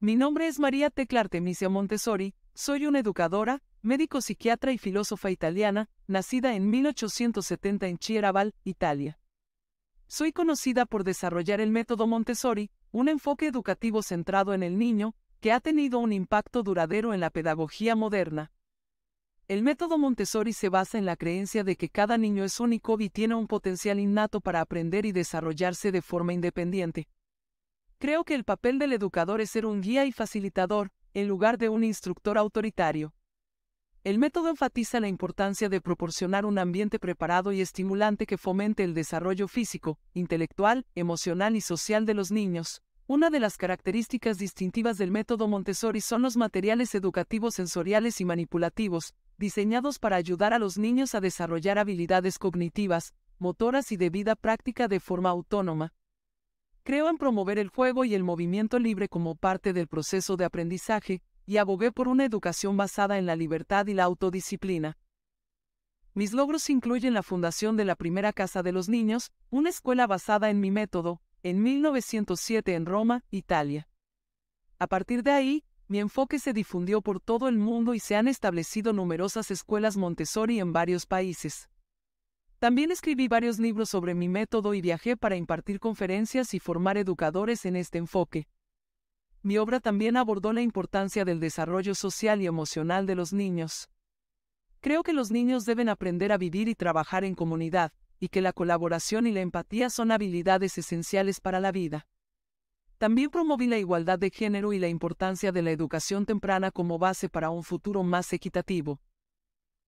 Mi nombre es María Tecla Artemisia Montessori, soy una educadora, médico psiquiatra y filósofa italiana, nacida en 1870 en Chieraval, Italia. Soy conocida por desarrollar el método Montessori, un enfoque educativo centrado en el niño, que ha tenido un impacto duradero en la pedagogía moderna. El método Montessori se basa en la creencia de que cada niño es único y tiene un potencial innato para aprender y desarrollarse de forma independiente, Creo que el papel del educador es ser un guía y facilitador, en lugar de un instructor autoritario. El método enfatiza la importancia de proporcionar un ambiente preparado y estimulante que fomente el desarrollo físico, intelectual, emocional y social de los niños. Una de las características distintivas del método Montessori son los materiales educativos sensoriales y manipulativos, diseñados para ayudar a los niños a desarrollar habilidades cognitivas, motoras y de vida práctica de forma autónoma, Creo en promover el juego y el movimiento libre como parte del proceso de aprendizaje y abogué por una educación basada en la libertad y la autodisciplina. Mis logros incluyen la fundación de la primera casa de los niños, una escuela basada en mi método, en 1907 en Roma, Italia. A partir de ahí, mi enfoque se difundió por todo el mundo y se han establecido numerosas escuelas Montessori en varios países. También escribí varios libros sobre mi método y viajé para impartir conferencias y formar educadores en este enfoque. Mi obra también abordó la importancia del desarrollo social y emocional de los niños. Creo que los niños deben aprender a vivir y trabajar en comunidad, y que la colaboración y la empatía son habilidades esenciales para la vida. También promoví la igualdad de género y la importancia de la educación temprana como base para un futuro más equitativo.